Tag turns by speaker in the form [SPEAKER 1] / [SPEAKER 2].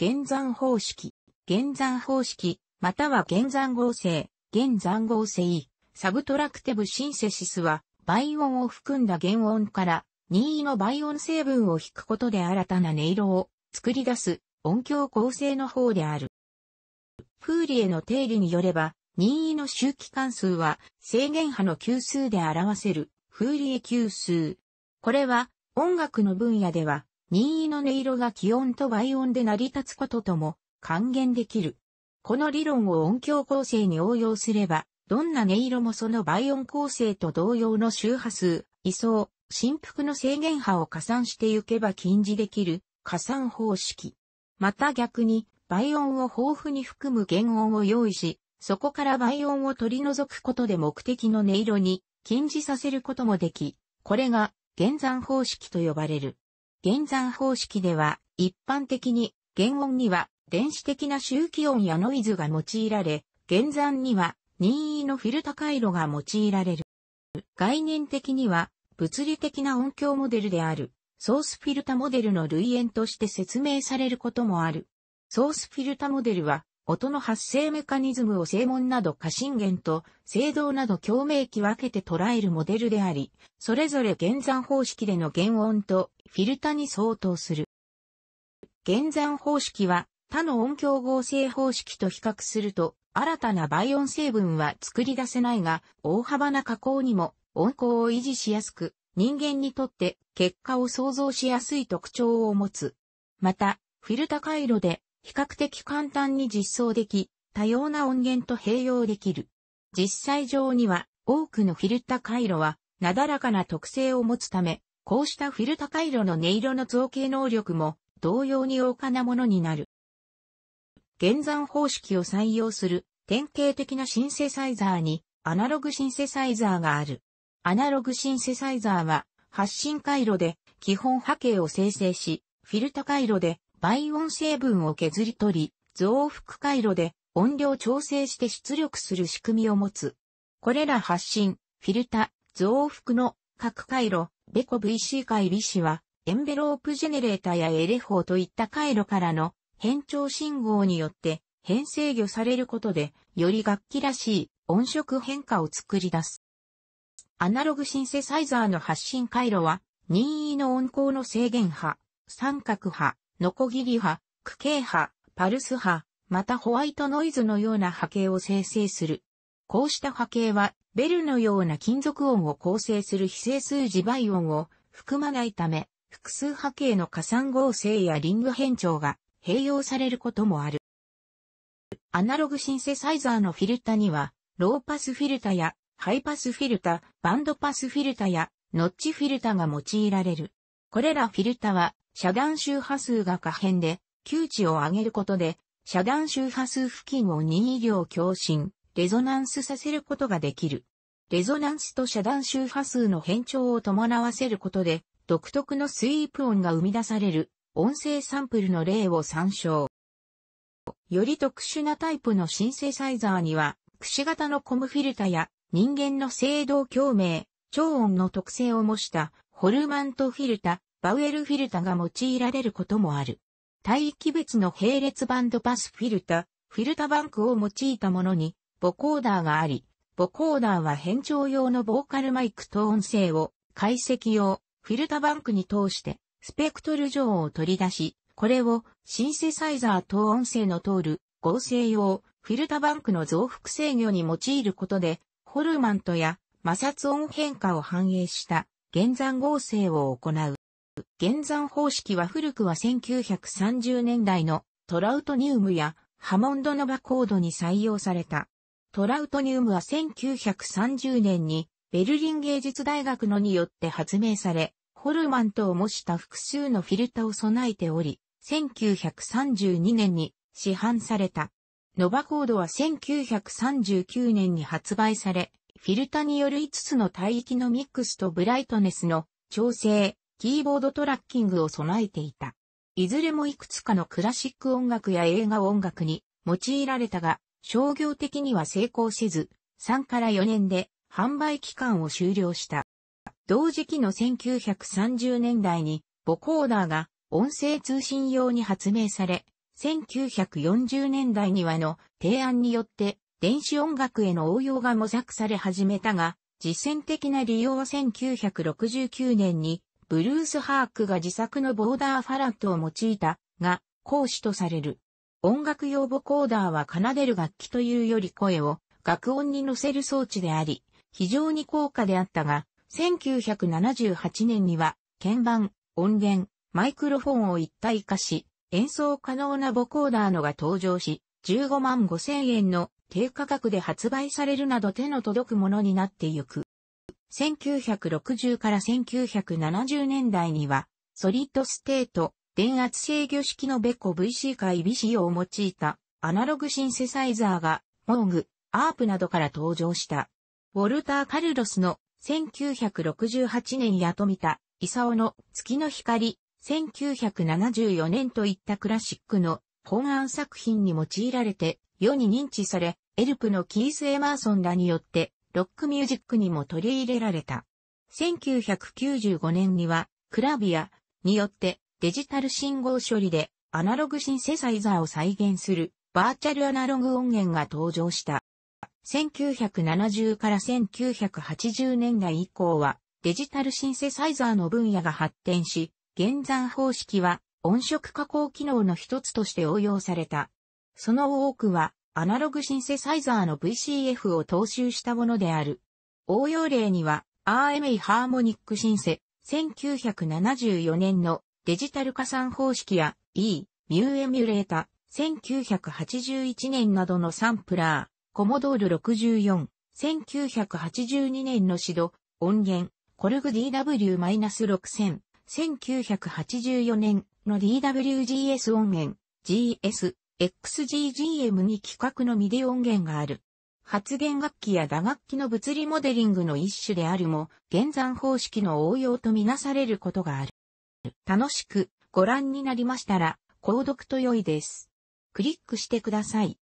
[SPEAKER 1] 減算方式、減算方式、または減算合成、現算合成、サブトラクティブシンセシスは、倍音を含んだ原音から任意の倍音成分を引くことで新たな音色を作り出す音響構成の方である。フーリエの定理によれば、任意の周期関数は制限波の級数で表せるフーリエ級数。これは音楽の分野では任意の音色が気温と倍音で成り立つこととも還元できる。この理論を音響構成に応用すれば、どんな音色もその倍音構成と同様の周波数、位相、振幅の制限波を加算してゆけば禁じできる加算方式。また逆に、倍音を豊富に含む原音を用意し、そこから倍音を取り除くことで目的の音色に禁じさせることもでき、これが減算方式と呼ばれる。減算方式では、一般的に、減音には電子的な周期音やノイズが用いられ、減算には任意のフィルタ回路が用いられる。概念的には、物理的な音響モデルである、ソースフィルタモデルの類縁として説明されることもある。ソースフィルタモデルは、音の発生メカニズムを声紋など過信源と声道など共鳴器分けて捉えるモデルであり、それぞれ減算方式での減音とフィルタに相当する。減算方式は他の音響合成方式と比較すると新たな倍音成分は作り出せないが、大幅な加工にも音高を維持しやすく、人間にとって結果を想像しやすい特徴を持つ。また、フィルタ回路で比較的簡単に実装でき、多様な音源と併用できる。実際上には多くのフィルタ回路はなだらかな特性を持つため、こうしたフィルタ回路の音色の造形能力も同様に多かなものになる。減算方式を採用する典型的なシンセサイザーにアナログシンセサイザーがある。アナログシンセサイザーは発信回路で基本波形を生成し、フィルタ回路で倍音成分を削り取り、増幅回路で音量調整して出力する仕組みを持つ。これら発信、フィルタ、増幅の各回路、ベコ VC 回微子は、エンベロープジェネレータやエレフォーといった回路からの変調信号によって変制御されることで、より楽器らしい音色変化を作り出す。アナログシンセサイザーの発信回路は、任意の音高の制限波、三角波、ノコギリ波、区形波、パルス波、またホワイトノイズのような波形を生成する。こうした波形は、ベルのような金属音を構成する非整数自倍音を含まないため、複数波形の加算合成やリング変調が併用されることもある。アナログシンセサイザーのフィルタには、ローパスフィルタやハイパスフィルタ、バンドパスフィルタやノッチフィルタが用いられる。これらフィルタは遮断周波数が可変で、窮地を上げることで、遮断周波数付近を任意量共振、レゾナンスさせることができる。レゾナンスと遮断周波数の変調を伴わせることで、独特のスイープ音が生み出される、音声サンプルの例を参照。より特殊なタイプのシンセサイザーには、くし型のコムフィルタや、人間の声道共鳴、超音の特性を模した、ホルマントフィルタ、バウエルフィルタが用いられることもある。帯域別の並列バンドパスフィルタ、フィルタバンクを用いたものに、ボコーダーがあり、ボコーダーは変調用のボーカルマイクと音声を解析用、フィルタバンクに通して、スペクトル上を取り出し、これをシンセサイザーと音声の通る合成用、フィルタバンクの増幅制御に用いることで、ホルマントや摩擦音変化を反映した、減算合成を行う。減算方式は古くは1930年代のトラウトニウムやハモンドノバコードに採用された。トラウトニウムは1930年にベルリン芸術大学のによって発明され、ホルマンとを模した複数のフィルタを備えており、1932年に市販された。ノバコードは1939年に発売され、フィルタによる5つの帯域のミックスとブライトネスの調整、キーボードトラッキングを備えていた。いずれもいくつかのクラシック音楽や映画音楽に用いられたが、商業的には成功せず、3から4年で販売期間を終了した。同時期の1930年代に、ボコーダーが音声通信用に発明され、1940年代にはの提案によって電子音楽への応用が模索され始めたが、実践的な利用は1969年にブルース・ハークが自作のボーダーファラットを用いた、が、講師とされる。音楽用ボコーダーは奏でる楽器というより声を楽音に乗せる装置であり、非常に高価であったが、1978年には、鍵盤、音源、マイクロフォンを一体化し、演奏可能なボコーダーのが登場し、15万5千円の低価格で発売されるなど手の届くものになってゆく。1960から1970年代には、ソリッドステート、電圧制御式のベコ VC か IBC を用いた、アナログシンセサイザーが、モーグ、アープなどから登場した。ウォルター・カルロスの1968年や富田、イサオの月の光、1974年といったクラシックの本案作品に用いられて世に認知され、エルプのキース・エマーソンらによってロックミュージックにも取り入れられた。1995年には、クラビアによってデジタル信号処理でアナログシンセサイザーを再現するバーチャルアナログ音源が登場した。1970から1980年代以降はデジタルシンセサイザーの分野が発展し、現算方式は音色加工機能の一つとして応用された。その多くはアナログシンセサイザーの VCF を踏襲したものである。応用例には RMA ハーモニックシンセ1974年のデジタル加算方式や E、ミューエミュレータ1981年などのサンプラー、コモドール64、1982年のシド、音源、コルグ DW-6000、1984年の DWGS 音源、GS、XGGM に規格のミディ音源がある。発言楽器や打楽器の物理モデリングの一種であるも、現算方式の応用とみなされることがある。楽しくご覧になりましたら、購読と良いです。クリックしてください。